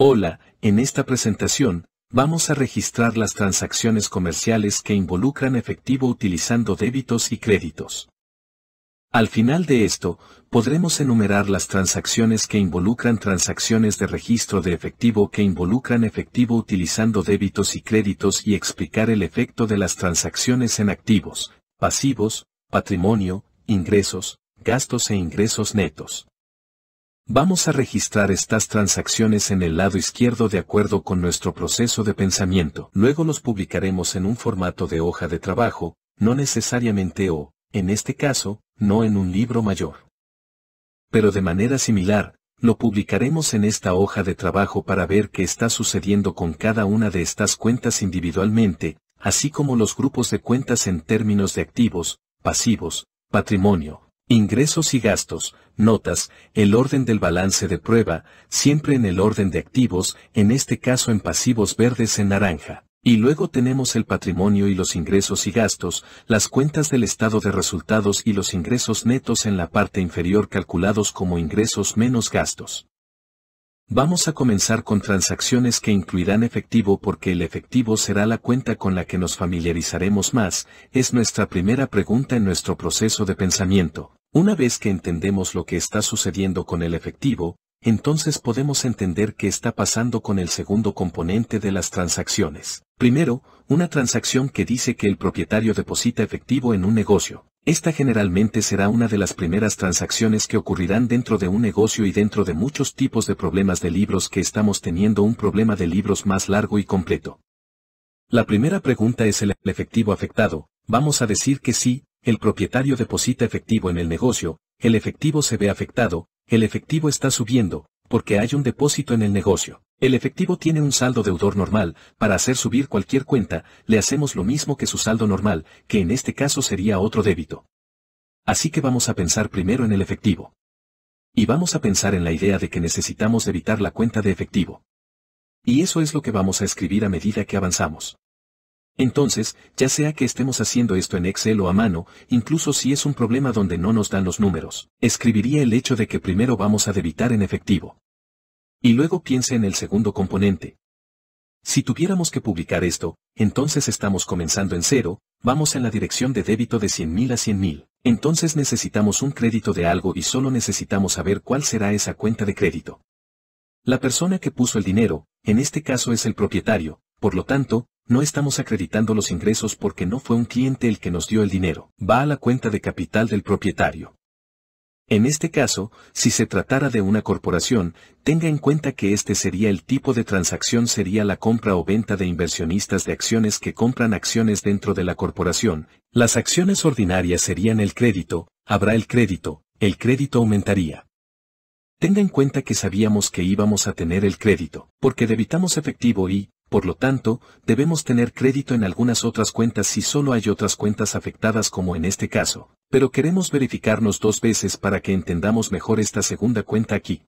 Hola, en esta presentación, vamos a registrar las transacciones comerciales que involucran efectivo utilizando débitos y créditos. Al final de esto, podremos enumerar las transacciones que involucran transacciones de registro de efectivo que involucran efectivo utilizando débitos y créditos y explicar el efecto de las transacciones en activos, pasivos, patrimonio, ingresos, gastos e ingresos netos. Vamos a registrar estas transacciones en el lado izquierdo de acuerdo con nuestro proceso de pensamiento. Luego los publicaremos en un formato de hoja de trabajo, no necesariamente o, en este caso, no en un libro mayor. Pero de manera similar, lo publicaremos en esta hoja de trabajo para ver qué está sucediendo con cada una de estas cuentas individualmente, así como los grupos de cuentas en términos de activos, pasivos, patrimonio, Ingresos y gastos, notas, el orden del balance de prueba, siempre en el orden de activos, en este caso en pasivos verdes en naranja. Y luego tenemos el patrimonio y los ingresos y gastos, las cuentas del estado de resultados y los ingresos netos en la parte inferior calculados como ingresos menos gastos. Vamos a comenzar con transacciones que incluirán efectivo porque el efectivo será la cuenta con la que nos familiarizaremos más, es nuestra primera pregunta en nuestro proceso de pensamiento. Una vez que entendemos lo que está sucediendo con el efectivo, entonces podemos entender qué está pasando con el segundo componente de las transacciones. Primero, una transacción que dice que el propietario deposita efectivo en un negocio. Esta generalmente será una de las primeras transacciones que ocurrirán dentro de un negocio y dentro de muchos tipos de problemas de libros que estamos teniendo un problema de libros más largo y completo. La primera pregunta es el efectivo afectado, vamos a decir que sí, el propietario deposita efectivo en el negocio, el efectivo se ve afectado, el efectivo está subiendo, porque hay un depósito en el negocio. El efectivo tiene un saldo deudor normal, para hacer subir cualquier cuenta, le hacemos lo mismo que su saldo normal, que en este caso sería otro débito. Así que vamos a pensar primero en el efectivo. Y vamos a pensar en la idea de que necesitamos evitar la cuenta de efectivo. Y eso es lo que vamos a escribir a medida que avanzamos. Entonces, ya sea que estemos haciendo esto en Excel o a mano, incluso si es un problema donde no nos dan los números, escribiría el hecho de que primero vamos a debitar en efectivo. Y luego piense en el segundo componente. Si tuviéramos que publicar esto, entonces estamos comenzando en cero, vamos en la dirección de débito de 100.000 a 100.000. Entonces necesitamos un crédito de algo y solo necesitamos saber cuál será esa cuenta de crédito. La persona que puso el dinero, en este caso es el propietario, por lo tanto, no estamos acreditando los ingresos porque no fue un cliente el que nos dio el dinero, va a la cuenta de capital del propietario. En este caso, si se tratara de una corporación, tenga en cuenta que este sería el tipo de transacción sería la compra o venta de inversionistas de acciones que compran acciones dentro de la corporación. Las acciones ordinarias serían el crédito, habrá el crédito, el crédito aumentaría. Tenga en cuenta que sabíamos que íbamos a tener el crédito, porque debitamos efectivo y, por lo tanto, debemos tener crédito en algunas otras cuentas si solo hay otras cuentas afectadas como en este caso, pero queremos verificarnos dos veces para que entendamos mejor esta segunda cuenta aquí.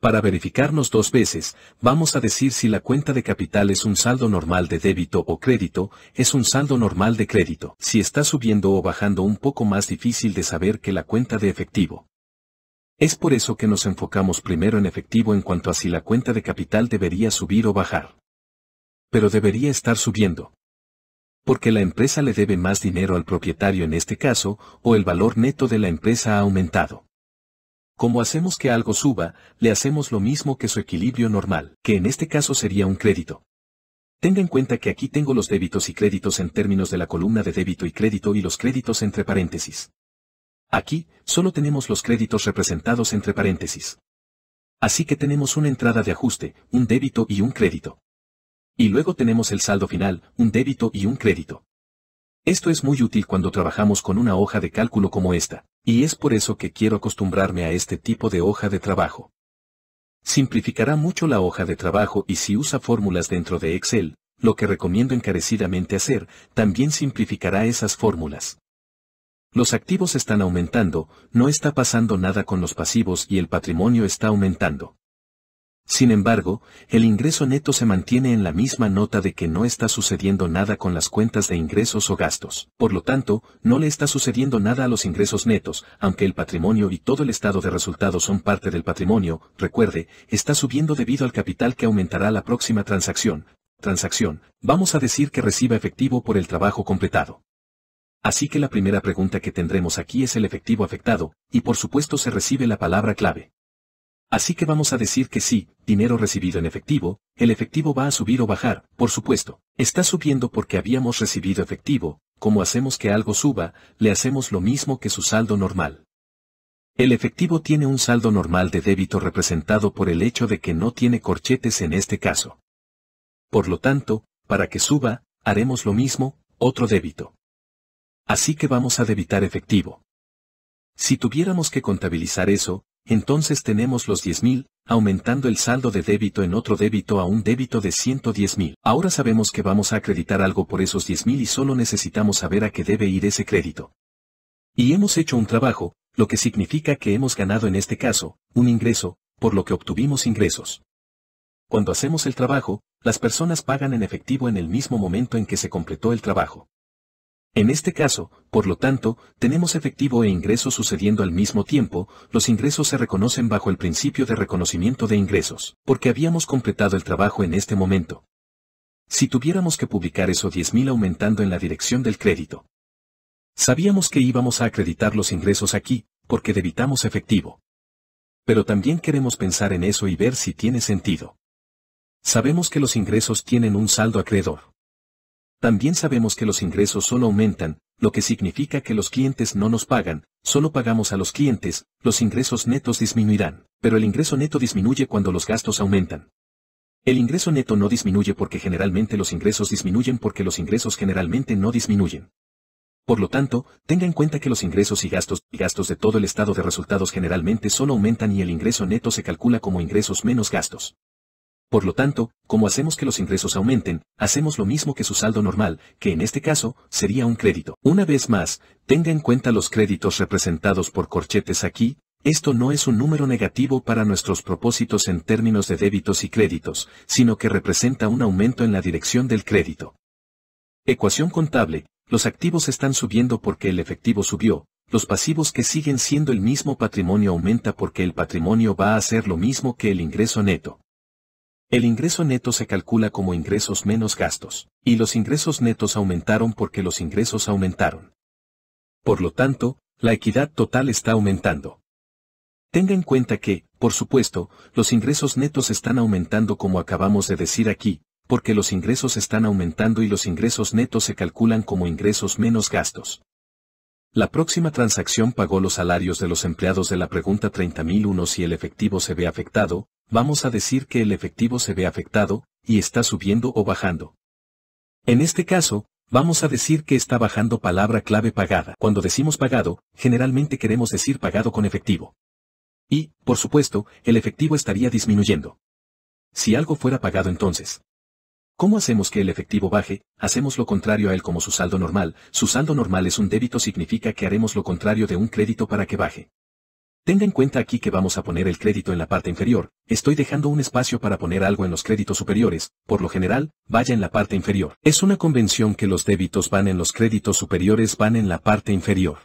Para verificarnos dos veces, vamos a decir si la cuenta de capital es un saldo normal de débito o crédito, es un saldo normal de crédito. Si está subiendo o bajando un poco más difícil de saber que la cuenta de efectivo. Es por eso que nos enfocamos primero en efectivo en cuanto a si la cuenta de capital debería subir o bajar pero debería estar subiendo. Porque la empresa le debe más dinero al propietario en este caso, o el valor neto de la empresa ha aumentado. Como hacemos que algo suba, le hacemos lo mismo que su equilibrio normal, que en este caso sería un crédito. Tenga en cuenta que aquí tengo los débitos y créditos en términos de la columna de débito y crédito y los créditos entre paréntesis. Aquí, solo tenemos los créditos representados entre paréntesis. Así que tenemos una entrada de ajuste, un débito y un crédito. Y luego tenemos el saldo final, un débito y un crédito. Esto es muy útil cuando trabajamos con una hoja de cálculo como esta, y es por eso que quiero acostumbrarme a este tipo de hoja de trabajo. Simplificará mucho la hoja de trabajo y si usa fórmulas dentro de Excel, lo que recomiendo encarecidamente hacer, también simplificará esas fórmulas. Los activos están aumentando, no está pasando nada con los pasivos y el patrimonio está aumentando. Sin embargo, el ingreso neto se mantiene en la misma nota de que no está sucediendo nada con las cuentas de ingresos o gastos. Por lo tanto, no le está sucediendo nada a los ingresos netos, aunque el patrimonio y todo el estado de resultados son parte del patrimonio, recuerde, está subiendo debido al capital que aumentará la próxima transacción. Transacción, vamos a decir que reciba efectivo por el trabajo completado. Así que la primera pregunta que tendremos aquí es el efectivo afectado, y por supuesto se recibe la palabra clave. Así que vamos a decir que sí, dinero recibido en efectivo, el efectivo va a subir o bajar, por supuesto. Está subiendo porque habíamos recibido efectivo, como hacemos que algo suba, le hacemos lo mismo que su saldo normal. El efectivo tiene un saldo normal de débito representado por el hecho de que no tiene corchetes en este caso. Por lo tanto, para que suba, haremos lo mismo, otro débito. Así que vamos a debitar efectivo. Si tuviéramos que contabilizar eso, entonces tenemos los 10.000, aumentando el saldo de débito en otro débito a un débito de 110.000. Ahora sabemos que vamos a acreditar algo por esos 10.000 y solo necesitamos saber a qué debe ir ese crédito. Y hemos hecho un trabajo, lo que significa que hemos ganado en este caso, un ingreso, por lo que obtuvimos ingresos. Cuando hacemos el trabajo, las personas pagan en efectivo en el mismo momento en que se completó el trabajo. En este caso, por lo tanto, tenemos efectivo e ingreso sucediendo al mismo tiempo, los ingresos se reconocen bajo el principio de reconocimiento de ingresos, porque habíamos completado el trabajo en este momento. Si tuviéramos que publicar eso 10.000 aumentando en la dirección del crédito. Sabíamos que íbamos a acreditar los ingresos aquí, porque debitamos efectivo. Pero también queremos pensar en eso y ver si tiene sentido. Sabemos que los ingresos tienen un saldo acreedor. También sabemos que los ingresos solo aumentan, lo que significa que los clientes no nos pagan, solo pagamos a los clientes, los ingresos netos disminuirán, pero el ingreso neto disminuye cuando los gastos aumentan. El ingreso neto no disminuye porque generalmente los ingresos disminuyen porque los ingresos generalmente no disminuyen. Por lo tanto, tenga en cuenta que los ingresos y gastos gastos de todo el estado de resultados generalmente solo aumentan y el ingreso neto se calcula como ingresos menos gastos. Por lo tanto, como hacemos que los ingresos aumenten, hacemos lo mismo que su saldo normal, que en este caso, sería un crédito. Una vez más, tenga en cuenta los créditos representados por corchetes aquí, esto no es un número negativo para nuestros propósitos en términos de débitos y créditos, sino que representa un aumento en la dirección del crédito. Ecuación contable, los activos están subiendo porque el efectivo subió, los pasivos que siguen siendo el mismo patrimonio aumenta porque el patrimonio va a ser lo mismo que el ingreso neto. El ingreso neto se calcula como ingresos menos gastos, y los ingresos netos aumentaron porque los ingresos aumentaron. Por lo tanto, la equidad total está aumentando. Tenga en cuenta que, por supuesto, los ingresos netos están aumentando como acabamos de decir aquí, porque los ingresos están aumentando y los ingresos netos se calculan como ingresos menos gastos. La próxima transacción pagó los salarios de los empleados de la pregunta 30.001 si el efectivo se ve afectado, vamos a decir que el efectivo se ve afectado, y está subiendo o bajando. En este caso, vamos a decir que está bajando palabra clave pagada. Cuando decimos pagado, generalmente queremos decir pagado con efectivo. Y, por supuesto, el efectivo estaría disminuyendo. Si algo fuera pagado entonces. ¿Cómo hacemos que el efectivo baje? Hacemos lo contrario a él como su saldo normal. Su saldo normal es un débito significa que haremos lo contrario de un crédito para que baje. Tenga en cuenta aquí que vamos a poner el crédito en la parte inferior, estoy dejando un espacio para poner algo en los créditos superiores, por lo general, vaya en la parte inferior. Es una convención que los débitos van en los créditos superiores van en la parte inferior.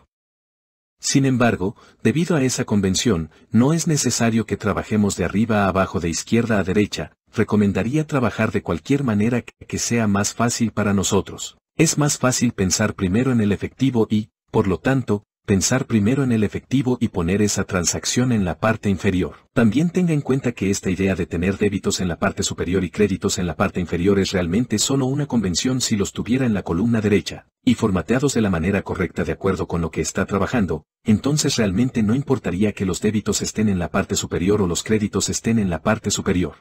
Sin embargo, debido a esa convención, no es necesario que trabajemos de arriba a abajo de izquierda a derecha, recomendaría trabajar de cualquier manera que sea más fácil para nosotros. Es más fácil pensar primero en el efectivo y, por lo tanto, pensar primero en el efectivo y poner esa transacción en la parte inferior. También tenga en cuenta que esta idea de tener débitos en la parte superior y créditos en la parte inferior es realmente solo una convención si los tuviera en la columna derecha, y formateados de la manera correcta de acuerdo con lo que está trabajando, entonces realmente no importaría que los débitos estén en la parte superior o los créditos estén en la parte superior.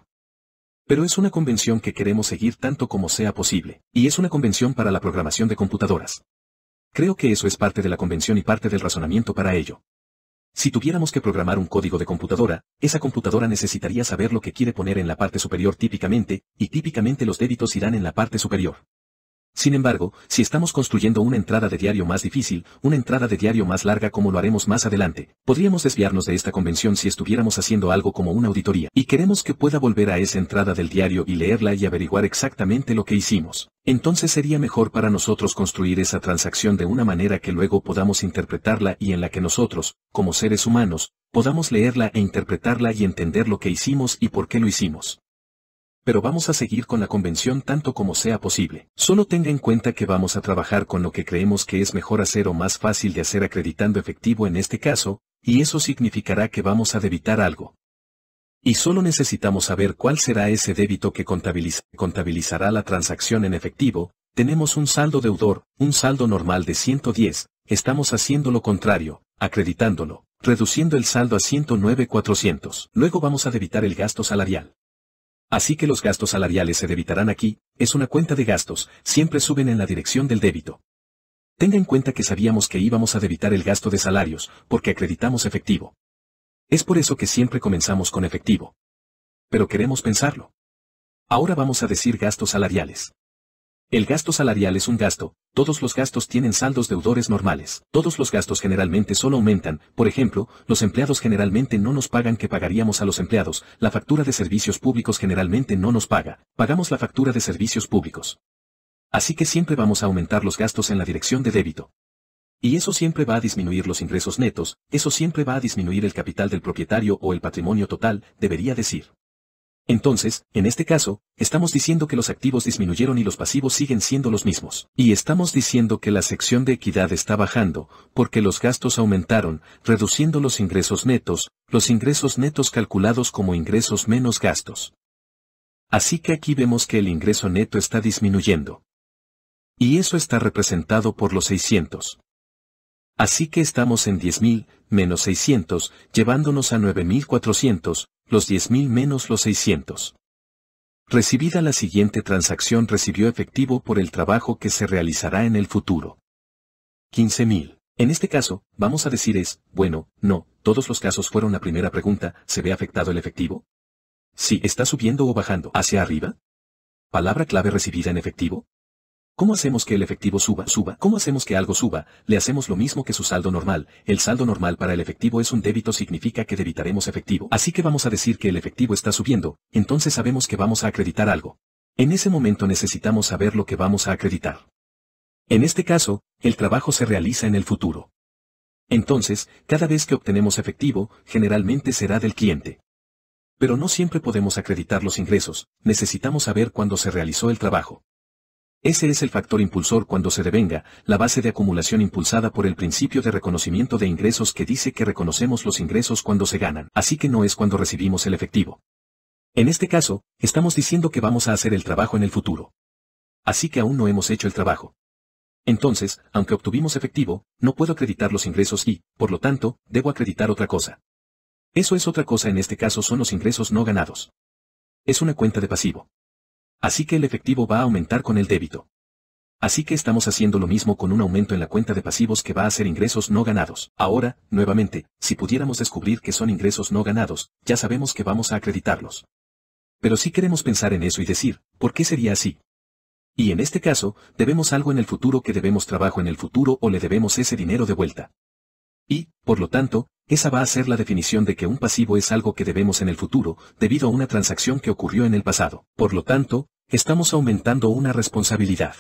Pero es una convención que queremos seguir tanto como sea posible, y es una convención para la programación de computadoras. Creo que eso es parte de la convención y parte del razonamiento para ello. Si tuviéramos que programar un código de computadora, esa computadora necesitaría saber lo que quiere poner en la parte superior típicamente, y típicamente los débitos irán en la parte superior. Sin embargo, si estamos construyendo una entrada de diario más difícil, una entrada de diario más larga como lo haremos más adelante, podríamos desviarnos de esta convención si estuviéramos haciendo algo como una auditoría, y queremos que pueda volver a esa entrada del diario y leerla y averiguar exactamente lo que hicimos. Entonces sería mejor para nosotros construir esa transacción de una manera que luego podamos interpretarla y en la que nosotros, como seres humanos, podamos leerla e interpretarla y entender lo que hicimos y por qué lo hicimos pero vamos a seguir con la convención tanto como sea posible. Solo tenga en cuenta que vamos a trabajar con lo que creemos que es mejor hacer o más fácil de hacer acreditando efectivo en este caso, y eso significará que vamos a debitar algo. Y solo necesitamos saber cuál será ese débito que contabilizará la transacción en efectivo, tenemos un saldo deudor, un saldo normal de 110, estamos haciendo lo contrario, acreditándolo, reduciendo el saldo a 109.400. Luego vamos a debitar el gasto salarial. Así que los gastos salariales se debitarán aquí, es una cuenta de gastos, siempre suben en la dirección del débito. Tenga en cuenta que sabíamos que íbamos a debitar el gasto de salarios, porque acreditamos efectivo. Es por eso que siempre comenzamos con efectivo. Pero queremos pensarlo. Ahora vamos a decir gastos salariales. El gasto salarial es un gasto, todos los gastos tienen saldos deudores normales. Todos los gastos generalmente solo aumentan, por ejemplo, los empleados generalmente no nos pagan que pagaríamos a los empleados, la factura de servicios públicos generalmente no nos paga, pagamos la factura de servicios públicos. Así que siempre vamos a aumentar los gastos en la dirección de débito. Y eso siempre va a disminuir los ingresos netos, eso siempre va a disminuir el capital del propietario o el patrimonio total, debería decir. Entonces, en este caso, estamos diciendo que los activos disminuyeron y los pasivos siguen siendo los mismos. Y estamos diciendo que la sección de equidad está bajando, porque los gastos aumentaron, reduciendo los ingresos netos, los ingresos netos calculados como ingresos menos gastos. Así que aquí vemos que el ingreso neto está disminuyendo. Y eso está representado por los 600. Así que estamos en 10.000, menos 600, llevándonos a 9.400, los 10.000 menos los 600. Recibida la siguiente transacción recibió efectivo por el trabajo que se realizará en el futuro. 15.000. En este caso, vamos a decir es, bueno, no, todos los casos fueron la primera pregunta, ¿se ve afectado el efectivo? Si está subiendo o bajando hacia arriba. Palabra clave recibida en efectivo. ¿Cómo hacemos que el efectivo suba, suba? ¿Cómo hacemos que algo suba? Le hacemos lo mismo que su saldo normal. El saldo normal para el efectivo es un débito significa que debitaremos efectivo. Así que vamos a decir que el efectivo está subiendo, entonces sabemos que vamos a acreditar algo. En ese momento necesitamos saber lo que vamos a acreditar. En este caso, el trabajo se realiza en el futuro. Entonces, cada vez que obtenemos efectivo, generalmente será del cliente. Pero no siempre podemos acreditar los ingresos, necesitamos saber cuándo se realizó el trabajo. Ese es el factor impulsor cuando se devenga, la base de acumulación impulsada por el principio de reconocimiento de ingresos que dice que reconocemos los ingresos cuando se ganan, así que no es cuando recibimos el efectivo. En este caso, estamos diciendo que vamos a hacer el trabajo en el futuro. Así que aún no hemos hecho el trabajo. Entonces, aunque obtuvimos efectivo, no puedo acreditar los ingresos y, por lo tanto, debo acreditar otra cosa. Eso es otra cosa en este caso son los ingresos no ganados. Es una cuenta de pasivo. Así que el efectivo va a aumentar con el débito. Así que estamos haciendo lo mismo con un aumento en la cuenta de pasivos que va a ser ingresos no ganados. Ahora, nuevamente, si pudiéramos descubrir que son ingresos no ganados, ya sabemos que vamos a acreditarlos. Pero si queremos pensar en eso y decir, ¿por qué sería así? Y en este caso, debemos algo en el futuro que debemos trabajo en el futuro o le debemos ese dinero de vuelta. Y, por lo tanto, esa va a ser la definición de que un pasivo es algo que debemos en el futuro, debido a una transacción que ocurrió en el pasado. Por lo tanto, estamos aumentando una responsabilidad.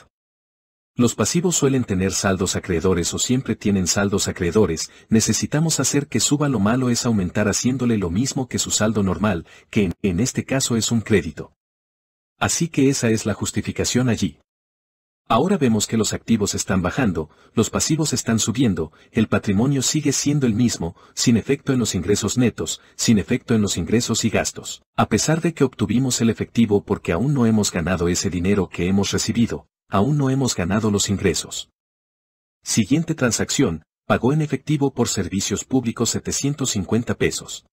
Los pasivos suelen tener saldos acreedores o siempre tienen saldos acreedores, necesitamos hacer que suba lo malo es aumentar haciéndole lo mismo que su saldo normal, que en, este caso es un crédito. Así que esa es la justificación allí. Ahora vemos que los activos están bajando, los pasivos están subiendo, el patrimonio sigue siendo el mismo, sin efecto en los ingresos netos, sin efecto en los ingresos y gastos. A pesar de que obtuvimos el efectivo porque aún no hemos ganado ese dinero que hemos recibido, aún no hemos ganado los ingresos. Siguiente transacción, pagó en efectivo por servicios públicos 750 pesos.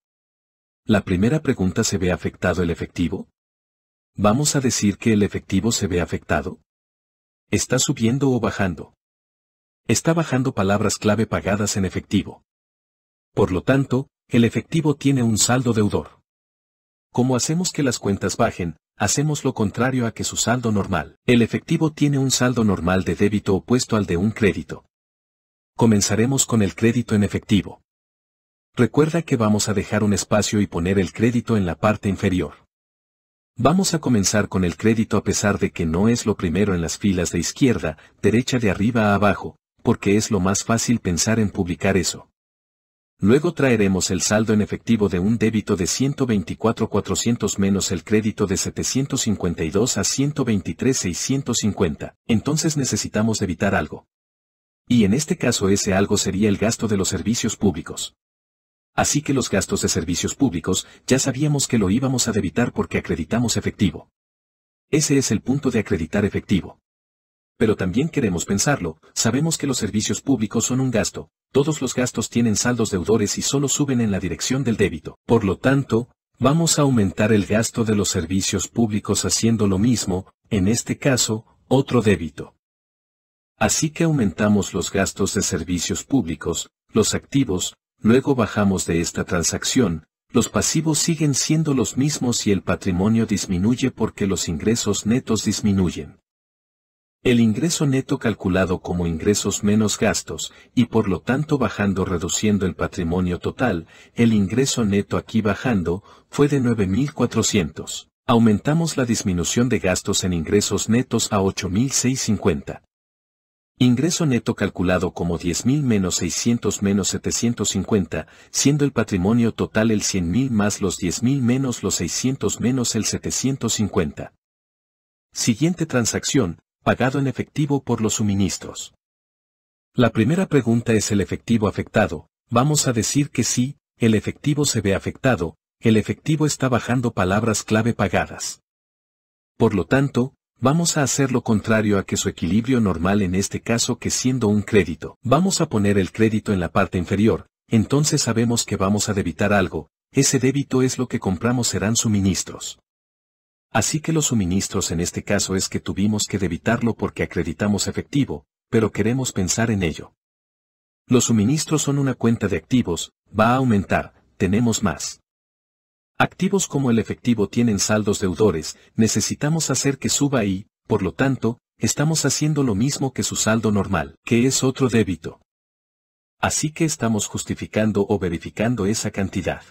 La primera pregunta ¿se ve afectado el efectivo? Vamos a decir que el efectivo se ve afectado. Está subiendo o bajando. Está bajando palabras clave pagadas en efectivo. Por lo tanto, el efectivo tiene un saldo deudor. Como hacemos que las cuentas bajen, hacemos lo contrario a que su saldo normal. El efectivo tiene un saldo normal de débito opuesto al de un crédito. Comenzaremos con el crédito en efectivo. Recuerda que vamos a dejar un espacio y poner el crédito en la parte inferior. Vamos a comenzar con el crédito a pesar de que no es lo primero en las filas de izquierda, derecha de arriba a abajo, porque es lo más fácil pensar en publicar eso. Luego traeremos el saldo en efectivo de un débito de 124.400 menos el crédito de 752 a 123.650, entonces necesitamos evitar algo. Y en este caso ese algo sería el gasto de los servicios públicos. Así que los gastos de servicios públicos ya sabíamos que lo íbamos a debitar porque acreditamos efectivo. Ese es el punto de acreditar efectivo. Pero también queremos pensarlo, sabemos que los servicios públicos son un gasto, todos los gastos tienen saldos deudores y solo suben en la dirección del débito. Por lo tanto, vamos a aumentar el gasto de los servicios públicos haciendo lo mismo, en este caso, otro débito. Así que aumentamos los gastos de servicios públicos, los activos, luego bajamos de esta transacción, los pasivos siguen siendo los mismos y el patrimonio disminuye porque los ingresos netos disminuyen. El ingreso neto calculado como ingresos menos gastos, y por lo tanto bajando reduciendo el patrimonio total, el ingreso neto aquí bajando, fue de 9.400. Aumentamos la disminución de gastos en ingresos netos a 8.650. Ingreso neto calculado como 10.000 menos 600 menos 750, siendo el patrimonio total el 100.000 más los 10.000 menos los 600 menos el 750. Siguiente transacción, pagado en efectivo por los suministros. La primera pregunta es el efectivo afectado, vamos a decir que sí, el efectivo se ve afectado, el efectivo está bajando palabras clave pagadas. Por lo tanto, Vamos a hacer lo contrario a que su equilibrio normal en este caso que siendo un crédito. Vamos a poner el crédito en la parte inferior, entonces sabemos que vamos a debitar algo, ese débito es lo que compramos serán suministros. Así que los suministros en este caso es que tuvimos que debitarlo porque acreditamos efectivo, pero queremos pensar en ello. Los suministros son una cuenta de activos, va a aumentar, tenemos más. Activos como el efectivo tienen saldos deudores, necesitamos hacer que suba y, por lo tanto, estamos haciendo lo mismo que su saldo normal, que es otro débito. Así que estamos justificando o verificando esa cantidad.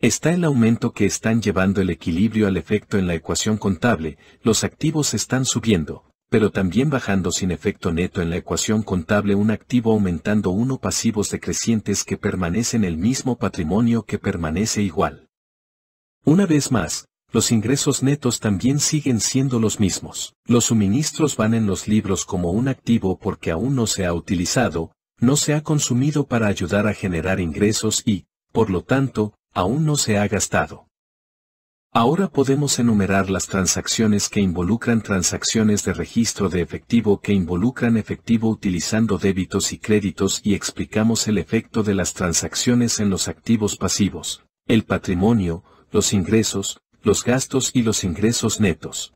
Está el aumento que están llevando el equilibrio al efecto en la ecuación contable, los activos están subiendo, pero también bajando sin efecto neto en la ecuación contable un activo aumentando uno pasivos decrecientes que permanecen el mismo patrimonio que permanece igual. Una vez más, los ingresos netos también siguen siendo los mismos. Los suministros van en los libros como un activo porque aún no se ha utilizado, no se ha consumido para ayudar a generar ingresos y, por lo tanto, aún no se ha gastado. Ahora podemos enumerar las transacciones que involucran transacciones de registro de efectivo que involucran efectivo utilizando débitos y créditos y explicamos el efecto de las transacciones en los activos pasivos, el patrimonio, los ingresos, los gastos y los ingresos netos.